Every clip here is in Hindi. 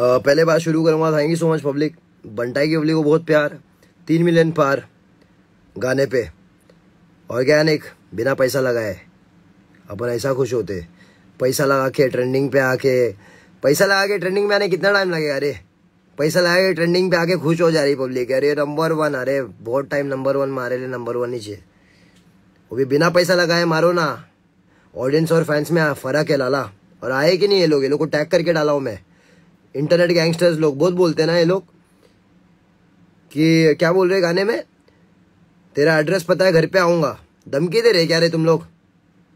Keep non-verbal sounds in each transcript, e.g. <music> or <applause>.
पहले बात शुरू करूँगा thank you so much public बंटाई की पब्लिक को बहुत प्यार तीन मिलियन पार गाने पे ऑर्गेनिक बिना पैसा लगाए अपन ऐसा खुश होते पैसा लगा के ट्रेंडिंग पे आके पैसा लगा के ट्रेंडिंग में आने कितना टाइम लगेगा अरे पैसा लगा के ट्रेंडिंग पे आके खुश हो जा रही पब्लिक अरे नंबर वन अरे बहुत टाइम नंबर वन मारे लिए नंबर वन ही चाहिए वो भी बिना पैसा लगाए मारो ना ऑडियंस और फैंस में फ़र्क है लाला और आए कि नहीं ये लोग ये लोग को टैग करके डाला हूँ मैं इंटरनेट गैंगस्टर्स लोग बहुत बोलते हैं ना ये लोग कि क्या बोल रहे गाने में तेरा एड्रेस पता है घर पे आऊंगा धमकी दे रहे क्या रहे तुम लोग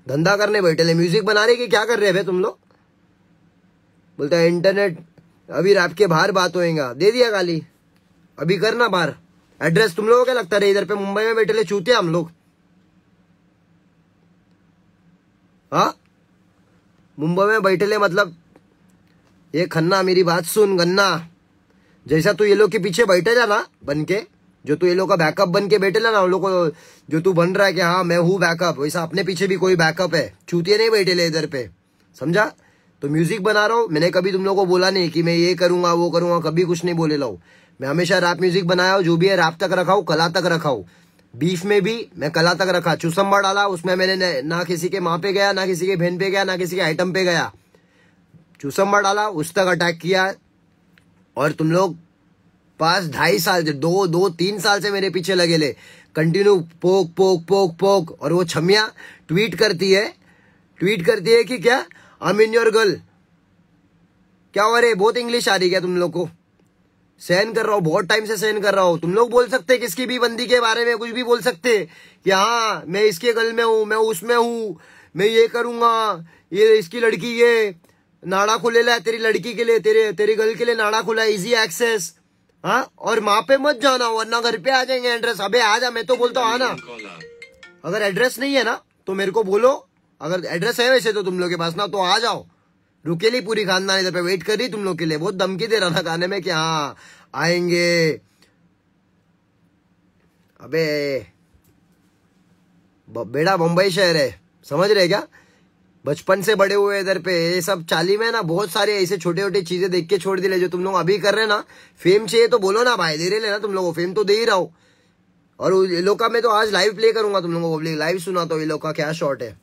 धंधा करने बैठे ले म्यूजिक बना रहे कि क्या कर रहे हैं तुम लोग बोलते हैं इंटरनेट अभी रात के बाहर बात होएगा दे दिया गाली अभी करना बाहर एड्रेस तुम लोगों क्या लगता रहे इधर पे मुंबई में बैठे ले चूते हम लोग हाँ मुंबई में बैठे ले मतलब ये खन्ना मेरी बात सुन गन्ना जैसा तू ये लोग के पीछे जा ना बन के जो तू ये लोग का बैकअप बन के ला ना उन लोग को जो तू बन रहा है कि हाँ मैं हूँ बैकअप वैसा अपने पीछे भी कोई बैकअप है चूतिए नहीं बैठे ले इधर पे समझा तो म्यूजिक बना रहा हूँ मैंने कभी तुम लोग को बोला नहीं कि मैं ये करूंगा वो करूंगा कभी कुछ नहीं बोले लाऊ मैं हमेशा रैप म्यूजिक बनाया हूँ जो भी है रैप तक रखा हूँ कला तक रखा हूँ बीफ में भी मैं कला तक रखा चुसम्बा डाला उसमें मैंने ना किसी के माँ पे गया ना किसी के बहन पे गया ना किसी के आइटम पे गया चूसम डाला उस तक अटैक किया और तुम लोग पास ढाई साल से दो दो तीन साल से मेरे पीछे लगे ले कंटिन्यू पोक पोक पोक पोक और वो छमिया ट्वीट करती है ट्वीट करती है कि क्या आई मीन योर गर्ल क्या हो रे बहुत इंग्लिश आ रही क्या तुम लोग को सहन कर रहा हूं बहुत टाइम से सहन कर रहा हूं तुम लोग बोल सकते किसकी भी बंदी के बारे में कुछ भी बोल सकते कि हाँ मैं इसके गल में हूं मैं उसमें हूं मैं ये करूंगा ये इसकी लड़की ये नाड़ा खुलेला है तेरी लड़की के लिए तेरे तेरी गर्ल के लिए नाड़ा खुला है इजी एक्सेस हाँ और वहां पे मत जाना वरना घर पे आ जाएंगे एड्रेस अबे आ जा मैं तो बोलता हूँ आना अगर एड्रेस नहीं है ना तो मेरे को बोलो अगर एड्रेस है वैसे तो तुम लोग के पास ना तो आ जाओ रुकेली पूरी खानदान इधर पे वेट कर रही तुम लोग के लिए बहुत धमकी दे रहा था खाने में कि हाँ आएंगे अबे बेड़ा मुंबई शहर है समझ रहे क्या बचपन से बड़े हुए इधर पे ये सब चाली में ना बहुत सारे ऐसे छोटे छोटे चीजें देख के छोड़ दिले जो तुम लोग अभी कर रहे ना फेम चाहिए तो बोलो ना भाई दे रहे ना तुम लोग फेम तो दे ही रहा हो और का मैं तो आज लाइव प्ले करूंगा तुम लोगों को लाइव सुना तो ये लोग का क्या शॉर्ट है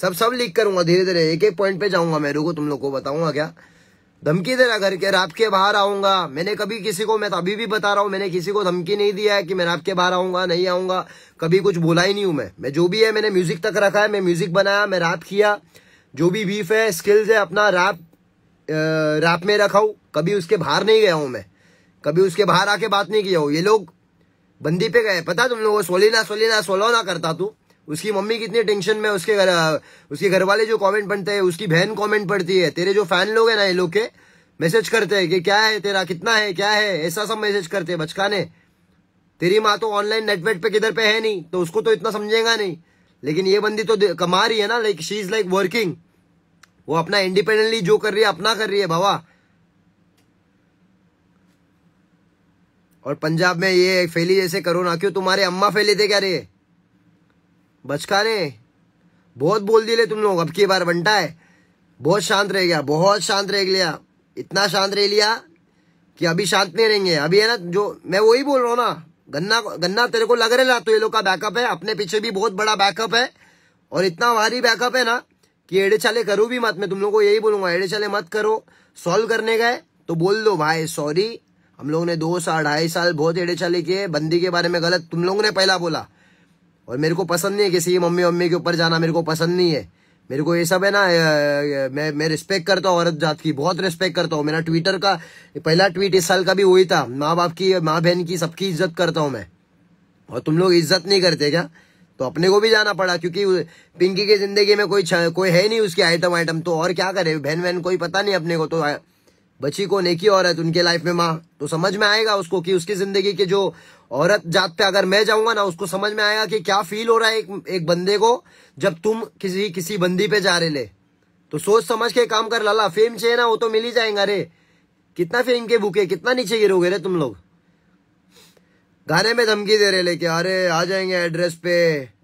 सब सब लीक करूंगा धीरे धीरे एक एक पॉइंट पे जाऊंगा मैं रुको तुम लोग को बताऊंगा क्या धमकी दे रहा घर के रात के बाहर आऊंगा मैंने कभी किसी को मैं तो अभी भी बता रहा हूँ मैंने किसी को धमकी नहीं दिया है कि मैं रात के बाहर आऊंगा नहीं आऊंगा कभी कुछ बोला ही नहीं हूं मैं मैं जो भी है मैंने म्यूजिक तक रखा है मैं म्यूजिक बनाया मैं रैप किया जो भी बीफ है स्किल्स है अपना रैप रैप में रखा हूं कभी उसके बाहर नहीं गया हूं मैं कभी उसके बाहर आके बात नहीं किया हूं ये लोग बंदी पे गए पता तुम लोगों सोलिना सोलिना सोलोना करता तू उसकी मम्मी कितनी टेंशन में उसके घर उसके घर वाले जो कमेंट पढ़ते हैं उसकी बहन कमेंट पढ़ती है तेरे जो फैन लोग हैं ना ये लोग के मैसेज करते हैं कि क्या है तेरा कितना है क्या है ऐसा सब मैसेज करते हैं बचकाने तेरी माँ तो ऑनलाइन नेटवर्क पे किधर पे है नहीं तो उसको तो इतना समझेगा नहीं लेकिन ये बंदी तो कमा रही है ना like she is like working वो अपना इंडिपेंडेंटली जो कर रही है अपना कर रही है भावा और पंजाब में ये फैली जैसे करो ना क्यों तुम्हारे अम्मा फैले थे क्या रे बचका रे बहुत बोल दिए तुम लोग अब की बार बंटा है बहुत शांत रह गया बहुत शांत रह गया इतना शांत रह लिया कि अभी शांत नहीं रहेंगे अभी है ना जो मैं वही बोल रहा हूँ ना गन्ना गन्ना तेरे को लग रहा तो ये लोग का बैकअप है अपने पीछे भी बहुत बड़ा बैकअप है और इतना भारी बैकअप है ना कि एड़े चाले करो भी मत मैं तुम लोग को यही बोलूंगा एड़े चाले मत करो सॉल्व करने गए तो बोल दो भाई सॉरी हम लोगों ने दो साल ढाई साल बहुत एड़े चाले किए बंदी के बारे में गलत तुम लोगों ने पहला बोला और मेरे को पसंद नहीं है किसी की मम्मी मम्मी के ऊपर जाना मेरे को पसंद नहीं है मेरे को ये सब है ना मैं मैं रिस्पेक्ट करता हूँ औरत जात की बहुत रिस्पेक्ट करता हूँ मेरा ट्विटर का पहला ट्वीट इस साल का भी हुई था माँ बाप की माँ बहन की सबकी इज्जत करता हूँ मैं और तुम लोग इज्जत नहीं करते क्या तो अपने को भी जाना पड़ा क्योंकि पिंकी की जिंदगी में कोई कोई है नहीं उसकी आइटम आइटम तो और क्या करे बहन बहन कोई पता नहीं अपने को तो बची को नेकी औरत उनके लाइफ में माँ तो समझ में आएगा उसको कि उसकी जिंदगी के जो औरत जात पे अगर मैं जाऊंगा ना उसको समझ में आएगा कि क्या फील हो रहा है एक एक बंदे को जब तुम किसी किसी बंदी पे जा रहे ले तो सोच समझ के काम कर लाला फेम चाहिए ना वो तो मिल ही जाएंगा रे कितना फेम के भूखे कितना नीचे गिरोगे रे तुम लोग गाने में धमकी दे रहे लेके अरे आ जाएंगे एड्रेस पे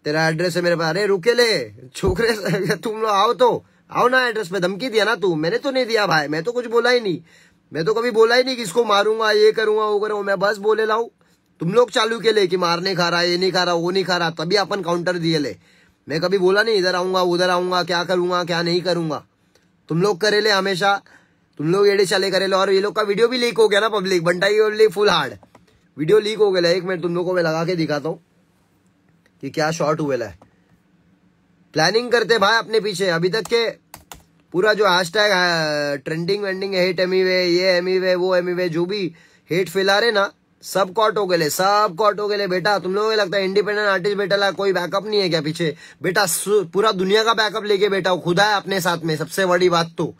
तेरा एड्रेस है मेरे पास अरे रुके ले छोकरे <laughs> तुम लोग आओ तो आओ ना एड्रेस पे धमकी दिया ना तू मैंने तो नहीं दिया भाई मैं तो कुछ बोला ही नहीं मैं तो कभी बोला ही नहीं कि इसको मारूंगा ये करूंगा वो करूंगा मैं बस बोले लाऊ तुम लोग चालू के ले कि मार नहीं खा रहा ये नहीं खा रहा वो नहीं खा रहा तभी अपन काउंटर दिए ले मैं कभी बोला नहीं इधर आऊंगा उधर आऊंगा क्या करूंगा क्या नहीं करूंगा तुम लोग करे ले हमेशा तुम लोग एड़े चले करे ले और ये लोग का वीडियो भी लीक हो गया ना पब्लिक बंटाई ये फुल हार्ड वीडियो लीक हो गया एक मिनट तुम लोग को मैं लगा के दिखाता हूँ कि क्या शॉर्ट हुए ला प्लानिंग करते भाई अपने पीछे अभी तक के पूरा जो हैश टैग ट्रेंडिंग वेंडिंग हेट एमी वे ये एमी वे e वो एमी वे e जो भी हेट फैला रहे ना सब कॉट हो गए सब कॉट हो गए बेटा तुम लोगों को लगता है इंडिपेंडेंट आर्टिस्ट बेटा ला कोई बैकअप नहीं है क्या पीछे बेटा पूरा दुनिया का बैकअप लेके बेटा खुदा है अपने साथ में सबसे बड़ी बात तो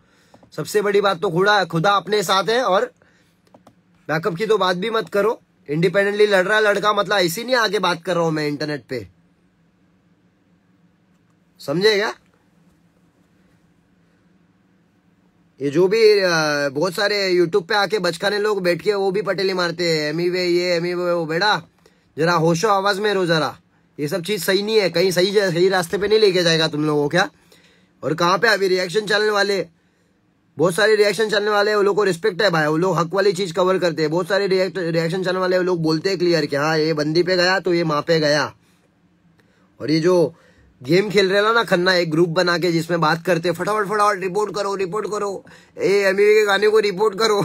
सबसे बड़ी बात तो खुदा खुदा अपने साथ है और बैकअप की तो बात भी मत करो इंडिपेंडेंटली लड़ रहा लड़का मतलब ऐसी नहीं आके बात कर रहा हूं मैं इंटरनेट पे समझेगा ये जो भी बहुत सारे यूट्यूब पे आके बचकाने लोग बैठ के वो भी पटेली मारते हैं एमी वे ये एमी वे वो बेटा जरा होशो आवाज में रो जरा ये सब चीज सही नहीं है कहीं सही सही रास्ते पे नहीं लेके जाएगा तुम लोगों को क्या और कहाँ पे अभी रिएक्शन चलने वाले बहुत सारे रिएक्शन चलने वाले वो लोग को रिस्पेक्ट है भाई वो लोग हक वाली चीज कवर करते हैं बहुत सारे रिएक्शन चलने वाले वो लोग बोलते हैं क्लियर कि हाँ ये बंदी पे गया तो ये माँ पे गया और ये जो गेम खेल रहे ना खन्ना एक ग्रुप बना के जिसमें बात करते फटाफट फटाफट रिपोर्ट करो रिपोर्ट करो ए अमीर के गाने को रिपोर्ट करो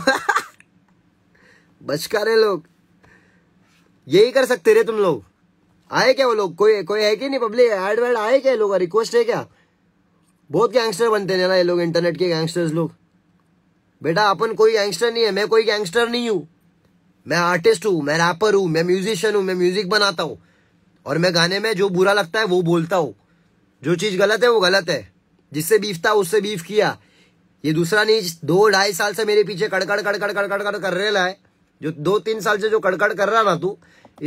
<laughs> रहे लोग यही कर सकते रे तुम लोग आए क्या वो लोग कोई कोई है कि नहीं पब्लिक एड वेड आए क्या लोग रिक्वेस्ट है क्या बहुत गैंगस्टर बनते हैं ना ये लोग इंटरनेट के गैंगस्टर्स लोग बेटा अपन कोई गैंगस्टर नहीं है मैं कोई गैंगस्टर नहीं हूँ मैं आर्टिस्ट हूँ मैं रैपर हूँ मैं म्यूजिशियन हूँ मैं म्यूजिक बनाता हूँ और मैं गाने में जो बुरा लगता है वो बोलता हूँ जो चीज गलत है वो गलत है जिससे बीफ था उससे बीफ किया ये दूसरा नहीं दो ढाई साल से मेरे पीछे कड़कड़ कड़कड़ कड़कड़ कड़ कर रहे है जो दो तीन साल से जो कड़कड़ कर रहा ना तू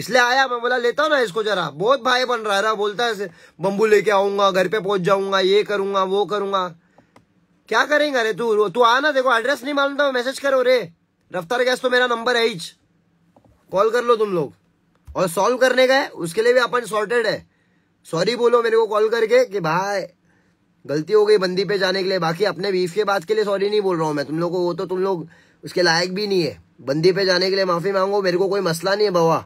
इसलिए आया मैं बोला लेता हूँ ना इसको जरा बहुत भाई बन रहा है बोलता है बम्बू लेके आऊंगा घर पे पहुंच जाऊंगा ये करूंगा वो करूंगा क्या करेंगे अरे तू तू आना देखो एड्रेस नहीं मालूम था मैसेज करो रे रफ्तार गैस तो मेरा नंबर है ही कॉल कर लो तुम लोग और सॉल्व करने गए उसके लिए भी अपन सॉर्टेड है सॉरी बोलो मेरे को कॉल करके कि भाई गलती हो गई बंदी पे जाने के लिए बाकी अपने बीफ के बात के लिए सॉरी नहीं बोल रहा हूँ मैं तुम लोग को वो तो तुम लोग उसके लायक भी नहीं है बंदी पे जाने के लिए माफी मांगो मेरे को कोई मसला नहीं है बवा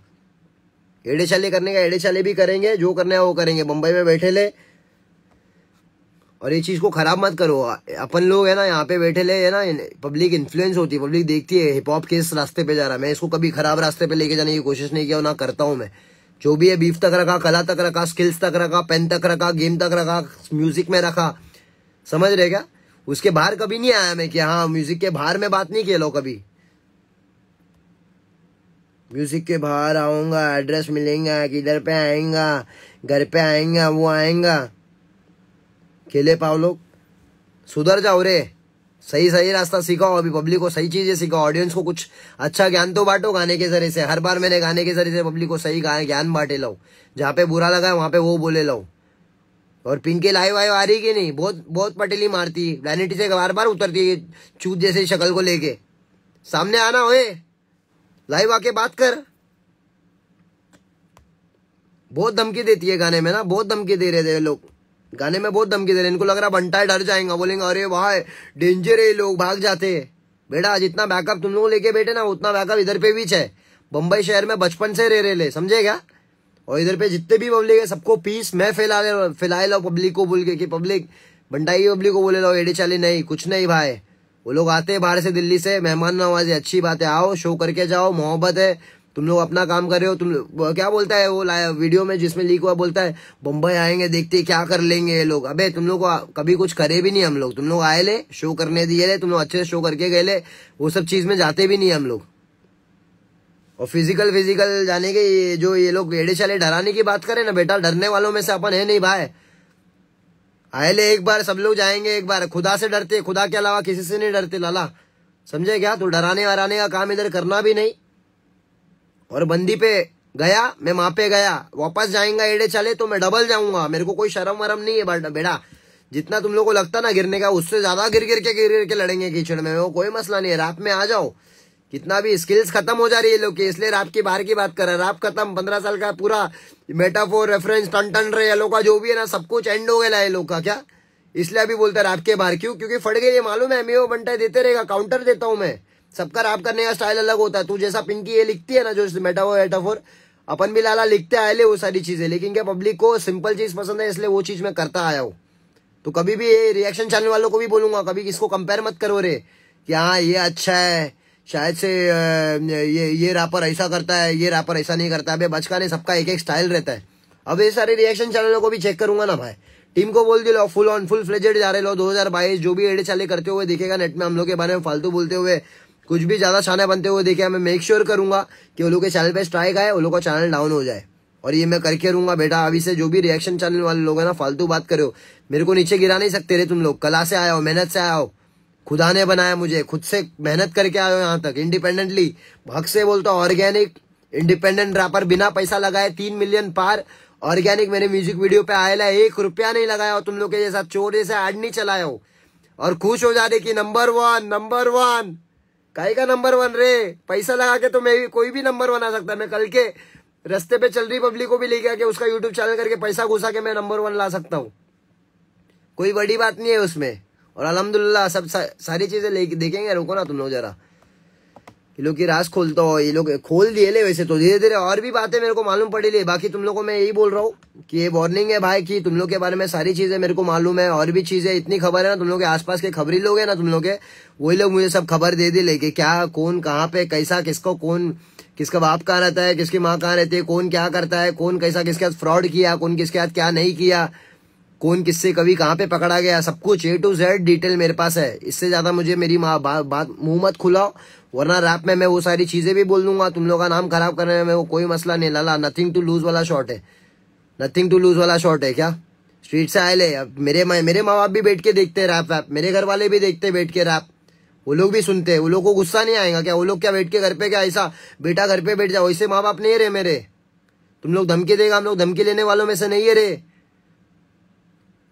एड़े चाले करने का एड़े चाले भी करेंगे जो करना है वो करेंगे मुंबई में बैठे ले और ये चीज़ को ख़राब मत करो अपन लोग है ना यहाँ पे बैठे ले है ना पब्लिक इन्फ्लुएंस होती है पब्लिक देखती है हिप हॉप किस रास्ते पे जा रहा है मैं इसको कभी ख़राब रास्ते पे लेके जाने की कोशिश नहीं किया ना करता हूँ मैं जो भी है बीफ तक रखा कला तक रखा स्किल्स तक रखा पेन तक रखा गेम तक रखा म्यूजिक में रखा समझ रहे क्या उसके बाहर कभी नहीं आया मैं कि हाँ म्यूजिक के बाहर में बात नहीं किया कभी म्यूजिक के बाहर आऊंगा एड्रेस मिलेगा किधर पे आएगा घर पे आएगा वो आएगा खेले पाओ लोग सुधर जाओ रे सही सही रास्ता सिखाओ अभी पब्लिक को सही चीजें सिखाओ ऑडियंस को कुछ अच्छा ज्ञान तो बांटो गाने के जरिए से हर बार मैंने गाने के जरिए से पब्लिक को सही ज्ञान बांटे लाओ जहाँ पे बुरा लगा वहां पे वो बोले लाओ और पिंकी लाइव आयो आ रही कि नहीं बहुत बहुत पटेली मारती वैनिटी प्लानिटी से बार बार उतरती है चूत जैसे शक्ल को लेके सामने आना हो लाइव आके बात कर बहुत धमकी देती है गाने में ना बहुत धमकी दे रहे थे लोग गाने में बहुत धमकी दे रहे इनको लग रहा है है डर जाएगा बोलेंगे अरे भाई डेंजर है लोग भाग जाते है बेटा जितना बैकअप तुम लोग लेके बैठे ना उतना बैकअप इधर पे भी है बम्बई शहर में बचपन से रह रहे ले समझे क्या और इधर पे जितने भी पब्लिक है सबको पीस मैं फैला फैलाए लो पब्लिक को बोल के कि पब्लिक बंटाई की पब्लिक को बोले लो एडे चाली नहीं कुछ नहीं भाई वो लोग आते हैं बाहर से दिल्ली से मेहमान नवाजी अच्छी बात है आओ शो करके जाओ मोहब्बत है तुम लोग अपना काम कर रहे हो तुम क्या बोलता है वो वीडियो में जिसमें लीक हुआ बोलता है बम्बई आएंगे देखते क्या कर लेंगे ये लोग अबे तुम लोग कभी कुछ करे भी नहीं हम लोग तुम लोग आए ले शो करने दिए ले तुम लोग अच्छे से शो करके गए ले वो सब चीज में जाते भी नहीं हम लोग और फिजिकल फिजिकल जाने के ये जो ये लोग एड़े चाले डराने की बात करें ना बेटा डरने वालों में से अपन है नहीं भाई आए ले एक बार सब लोग जाएंगे एक बार खुदा से डरते खुदा के अलावा किसी से नहीं डरते लाला समझे क्या तू तो डराने वराने का काम इधर करना भी नहीं और बंदी पे गया मैं वहां पे गया वापस जाएंगा एड़े चले तो मैं डबल जाऊंगा मेरे को कोई शर्म वरम नहीं है बेटा जितना तुम लोग को लगता ना गिरने का उससे ज्यादा गिर गिर के गिर गिर के लड़ेंगे कीचड़ में वो कोई मसला नहीं है रात में आ जाओ कितना भी स्किल्स खत्म हो जा रही है लोग की इसलिए रात की बाहर की बात कर रहा है रात खत्म पंद्रह साल का पूरा मेटाफोर रेफरेंस टन टन रहे लोग का जो भी है ना सब कुछ एंड हो गया है लोग का क्या इसलिए अभी बोलता है रात के बाहर क्यों क्योंकि फट गई ये मालूम है एमओ वो बंटा देते रहेगा काउंटर देता हूं मैं सबका रैप करने का स्टाइल अलग होता है तू जैसा पिंकी ये लिखती है ना जो मेटाफोर एटाफोर अपन भी लाला लिखते आए ले वो सारी चीजें लेकिन क्या पब्लिक को सिंपल चीज पसंद है इसलिए वो चीज मैं करता आया हूँ तो कभी भी ये रिएक्शन चैनल वालों को भी बोलूंगा कभी किसको कंपेयर मत करो रे कि हाँ ये अच्छा है शायद से ये ये रापर ऐसा करता है ये रापर ऐसा नहीं करता अभी बचका नहीं सबका एक एक स्टाइल रहता है अब ये सारे रिएक्शन चैनलों को भी चेक करूंगा ना भाई टीम को बोल दिया फुल ऑन फुल फ्लेजेड जा रहे लो दो जो भी एडे चाले करते हुए दिखेगा नेट में हम लोग के बारे में फालतू बोलते हुए कुछ भी ज्यादा छाने बनते हुए देखे मैं मेक श्योर करूंगा कि वो लोग के चैनल पे स्ट्राइक आए वो लोग का चैनल डाउन हो जाए और ये मैं करके रहूंगा बेटा अभी से जो भी रिएक्शन चैनल वाले लोग है ना फालतू बात करो मेरे को नीचे गिरा नहीं सकते रे तुम लोग कला से आया हो मेहनत से आया हो खुदा ने बनाया मुझे खुद से मेहनत करके आयो यहाँ तक इंडिपेंडेंटली हक से बोलता हूँ ऑर्गेनिक इंडिपेंडेंट रैपर बिना पैसा लगाए तीन मिलियन पार ऑर्गेनिक मेरे म्यूजिक वीडियो पे आया एक रुपया नहीं लगाया हो तुम लोग के जैसा चोर जैसे एड नहीं चलाया हो और खुश हो जा रहे कि नंबर वन नंबर वन काहे का नंबर वन रे पैसा लगा के तो मैं भी कोई भी नंबर वन आ सकता मैं कल के रस्ते पे चल रही पब्लिक को भी लेके आके उसका यूट्यूब चैनल करके पैसा घुसा के मैं नंबर वन ला सकता हूँ कोई बड़ी बात नहीं है उसमें और अलहमदुल्ला सब सा, सारी चीजें देखेंगे रुको ना तुम लोग जरा ये लोग की रास खोलता हो ये लोग खोल दिए ले वैसे तो धीरे धीरे और भी बातें मेरे को मालूम पड़ी ले बाकी तुम लोगों को मैं यही बोल रहा हूँ कि ये वार्निंग है भाई कि तुम लोग के बारे में सारी चीजें मेरे को मालूम है और भी चीजें इतनी खबर है ना तुम लोग के आसपास के खबरी लोग है ना तुम लोग के वही लोग मुझे सब खबर दे दी लेके क्या कौन कहाँ पे कैसा किसको कौन किसका बाप कहाँ रहता है किसकी माँ कहाँ रहती है कौन क्या करता है कौन कैसा किसके साथ फ्रॉड किया कौन किसके साथ क्या नहीं किया कौन किससे कभी कहाँ पे पकड़ा गया सब कुछ ए टू जेड डिटेल मेरे पास है इससे ज्यादा मुझे मेरी माँ बा, बात मुंह मत खुलाओ वरना रैप में मैं वो सारी चीजें भी बोल दूंगा तुम लोग का नाम खराब करने में वो कोई मसला नहीं लाला नथिंग टू लूज वाला शॉट है नथिंग टू लूज वाला शॉट है क्या स्ट्रीट से आए ले अब मेरे मेरे माँ बाप भी बैठ के देखते हैं रैप वैप मेरे घर वाले भी देखते बैठ के रैप वो लोग भी सुनते हैं वो लोग को गुस्सा नहीं आएगा क्या वो लोग क्या बैठ के घर पे क्या ऐसा बेटा घर पे बैठ जाओ ऐसे माँ बाप नहीं रहे मेरे तुम लोग धमकी देगा हम लोग धमकी लेने वालों में से नहीं है रे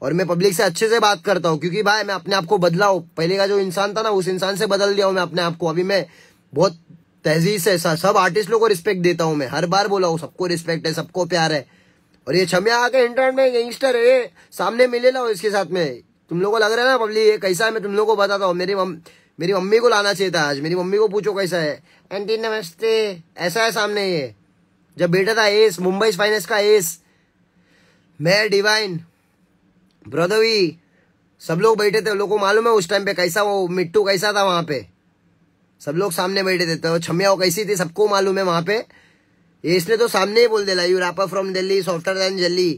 और मैं पब्लिक से अच्छे से बात करता हूँ क्योंकि भाई मैं अपने आप को बदला हूँ पहले का जो इंसान था ना उस इंसान से बदल दिया हूँ मैं अपने आप को अभी मैं बहुत तहजीब से सब आर्टिस्ट लोग को रिस्पेक्ट देता हूँ मैं हर बार बोला हूँ सबको रिस्पेक्ट है सबको प्यार है और ये छमिया आके इंटरनेट में यंगस्टर है सामने मिले ला इसके साथ में तुम लोग को लग रहा है ना पब्लिक ये कैसा है मैं तुम लोग को बताता हूँ मेरी मम, मेरी मम्मी को लाना चाहिए था आज मेरी मम्मी को पूछो कैसा है आंटी नमस्ते ऐसा है सामने ये जब बेटा था एस मुंबई फाइनेंस का एस मैं डिवाइन ब्रदवी सब लोग बैठे थे लोगों को मालूम है उस टाइम पे कैसा वो मिट्टू कैसा था वहां पे सब लोग सामने बैठे थे तो छमिया कैसी थी सबको मालूम है वहां पे ये इसने तो सामने ही बोल दिया यू रापा फ्रॉम दिल्ली सॉफ्टवेयर दैन जल्दी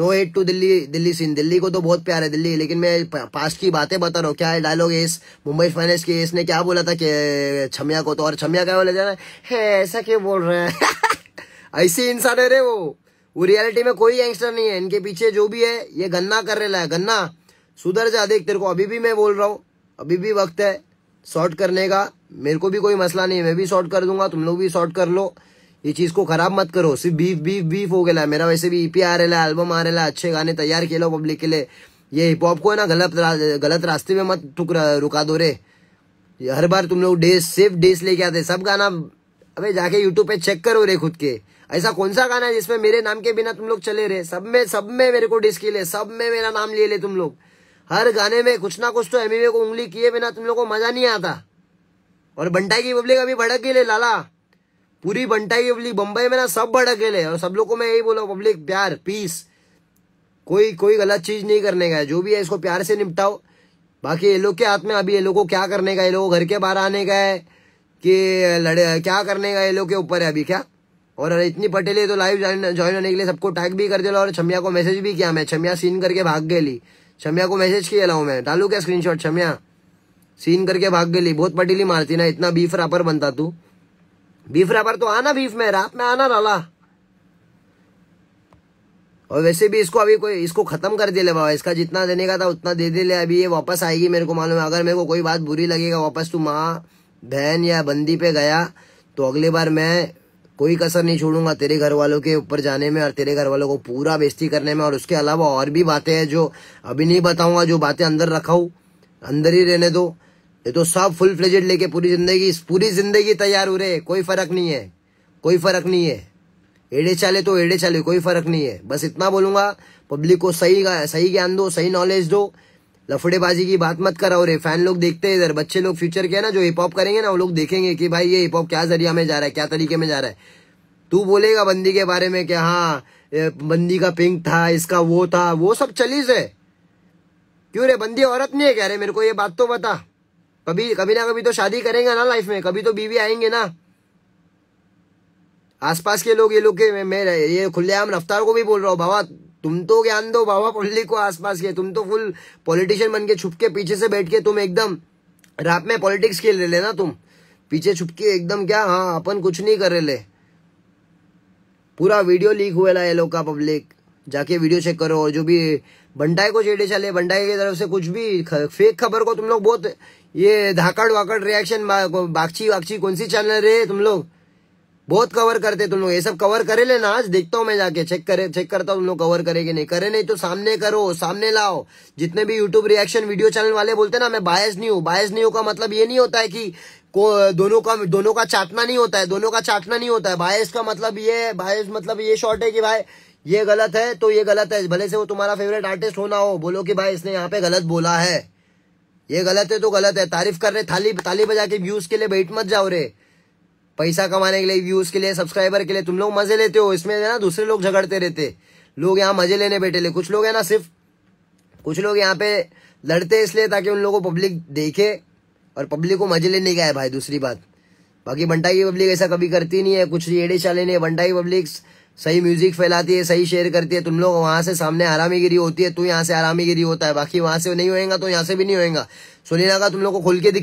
no hate to Delhi Delhi seen Delhi को तो बहुत प्यार है दिल्ली लेकिन मैं पास्ट की बातें बता रहा हूँ क्या है डायलॉग इस मुंबई फाइनेंस के इसने क्या बोला था कि छमिया को तो और छमिया क्या बोला जाना है ऐसा क्यों बोल रहे हैं <laughs> ऐसे इंसान है रे वो वो रियलिटी में कोई गैंगस्टर नहीं है इनके पीछे जो भी है ये गन्ना कर रहे है गन्ना सुधर जा देख तेरे को अभी भी मैं बोल रहा हूँ अभी भी वक्त है शॉर्ट करने का मेरे को भी कोई मसला नहीं है मैं भी शॉर्ट कर दूंगा तुम लोग भी शॉर्ट कर लो ये चीज को खराब मत करो सिर्फ बीफ बीफ बीफ हो गया मेरा वैसे भी ईपी e आ रहा है एल्बम आ रहा है अच्छे गाने तैयार किए लो पब्लिक के लिए ये हिप हॉप को है ना गलत रा, गलत रास्ते में मत रुका दो रे हर बार तुम लोग डेस सिर्फ डेस लेके आते सब गाना अबे जाके यूट्यूब पे चेक करो रे खुद के ऐसा कौन सा गाना है जिसमें मेरे नाम के बिना तुम लोग चले रहे सब में सब में मेरे को डिस्किल ले सब में मेरा नाम ले ले तुम लोग हर गाने में कुछ ना कुछ तो एमएमए को उंगली किए बिना तुम लोग को मजा नहीं आता और बंटाई की पब्लिक अभी भड़क ले लाला पूरी बंटाई की पब्लिक बम्बई में ना सब भड़क ले और सब लोग को मैं यही बोला पब्लिक प्यार पीस कोई कोई गलत चीज नहीं करने का है जो भी है इसको प्यार से निपटाओ बाकी ये लोग के हाथ में अभी ये लोग को क्या करने का ये लोग घर के बाहर आने का है कि लड़े क्या करने का ये लोग के ऊपर है अभी क्या और अरे इतनी पटेल तो लाइव ज्वाइन होने के लिए सबको टैग भी कर दिया और छमिया को मैसेज भी किया मैं छमिया सीन करके भाग गए ली छमिया को मैसेज किया लाऊ मैं डालू क्या स्क्रीन शॉट सीन करके भाग ली बहुत पटेली मारती ना इतना बीफ रापर बनता तू बीफ रापर तो आना बीफ में रात में आना डाला और वैसे भी इसको अभी कोई इसको खत्म कर दे ले बाबा इसका जितना देने का था उतना दे दे ले अभी ये वापस आएगी मेरे को मालूम है अगर मेरे को कोई बात बुरी लगेगा वापस तू माँ बहन या बंदी पे गया तो अगली बार मैं कोई कसर नहीं छोड़ूंगा तेरे घर वालों के ऊपर जाने में और तेरे घर वालों को पूरा बेस्ती करने में और उसके अलावा और भी बातें हैं जो अभी नहीं बताऊंगा जो बातें अंदर रखा अंदर ही रहने दो ये तो सब फुल फ्लेजेड लेके पूरी जिंदगी पूरी जिंदगी तैयार हो रहे कोई फर्क नहीं है कोई फर्क नहीं है एड़े चाले तो एड़े चाले कोई फर्क नहीं है बस इतना बोलूंगा पब्लिक को सही सही ज्ञान दो सही नॉलेज दो लफड़ेबाजी की बात मत कराओ रे फैन लोग देखते हैं इधर बच्चे लोग फ्यूचर के ना जो हिप हॉप करेंगे ना वो लोग देखेंगे कि भाई ये हिप हॉप क्या जरिया में जा रहा है क्या तरीके में जा रहा है तू बोलेगा बंदी के बारे में कि हाँ बंदी का पिंक था इसका वो था वो सब चलीज है क्यों रे बंदी औरत नहीं है कह रहे मेरे को ये बात तो बता कभी कभी ना कभी तो शादी करेंगे ना लाइफ में कभी तो बीवी आएंगे ना आसपास के लोग ये लोग के मेरे मैं ये खुलेआम रफ्तार को भी बोल रहा हूँ बाबा तुम तो ज्ञान दो बाबा पब्लिक को आसपास के तुम तो फुल पॉलिटिशियन बन के छुप के पीछे से बैठ के तुम एकदम रात में पॉलिटिक्स खेल रहे ना तुम पीछे छुप के एकदम क्या हाँ अपन कुछ नहीं कर रहे ले पूरा वीडियो लीक हुए ला ये लोग का पब्लिक जाके वीडियो चेक करो और जो भी बंटाई को चेटे चले बंटाई की तरफ से कुछ भी फेक खबर को तुम लोग बहुत ये धाकड़ वाकड़ रिएक्शन बागची वागची कौन सी चैनल रहे तुम लोग बहुत कवर करते तुम लोग ये सब कवर करे लेना आज देखता हूँ मैं जाके चेक करे चेक करता हूँ तुम लोग कवर करे कि नहीं करे नहीं तो सामने करो सामने लाओ जितने भी यूट्यूब रिएक्शन वीडियो चैनल वाले बोलते ना मैं बायस नहीं हूँ बायस नहीं हो का मतलब ये नहीं होता है कि को दोनों का दोनों का चाटना नहीं होता है दोनों का चाटना नहीं होता है बायस का मतलब ये बायस मतलब ये शॉर्ट है कि भाई ये गलत है तो ये गलत है भले से वो तुम्हारा फेवरेट आर्टिस्ट होना हो बोलो कि भाई इसने यहाँ पे गलत बोला है ये गलत है तो गलत है तारीफ कर रहे थाली थाली बजा के व्यूज के लिए बैठ मत जाओ रे पैसा कमाने के लिए व्यूज के लिए सब्सक्राइबर के लिए तुम लोग मजे लेते हो इसमें ना दूसरे लोग झगड़ते रहते लोग यहाँ मजे लेने बैठे कुछ लोग है ना सिर्फ कुछ लोग यहाँ पे लड़ते इसलिए ताकि उन लोगों को पब्लिक देखे और पब्लिक को मजे लेने का है भाई दूसरी बात बाकी बंटाई की पब्लिक ऐसा कभी करती नहीं है कुछ एडे चाले नहीं बंटा की पब्लिक सही म्यूजिक फैलाती है सही शेयर करती है तुम लोग वहां से सामने आरामी गिरी होती है तू तो यहाँ से आरामी गिरी होता है बाकी वहां से नहीं होएगा तो यहाँ से भी नहीं होएगा सोनीना का तुम लोग को खुल के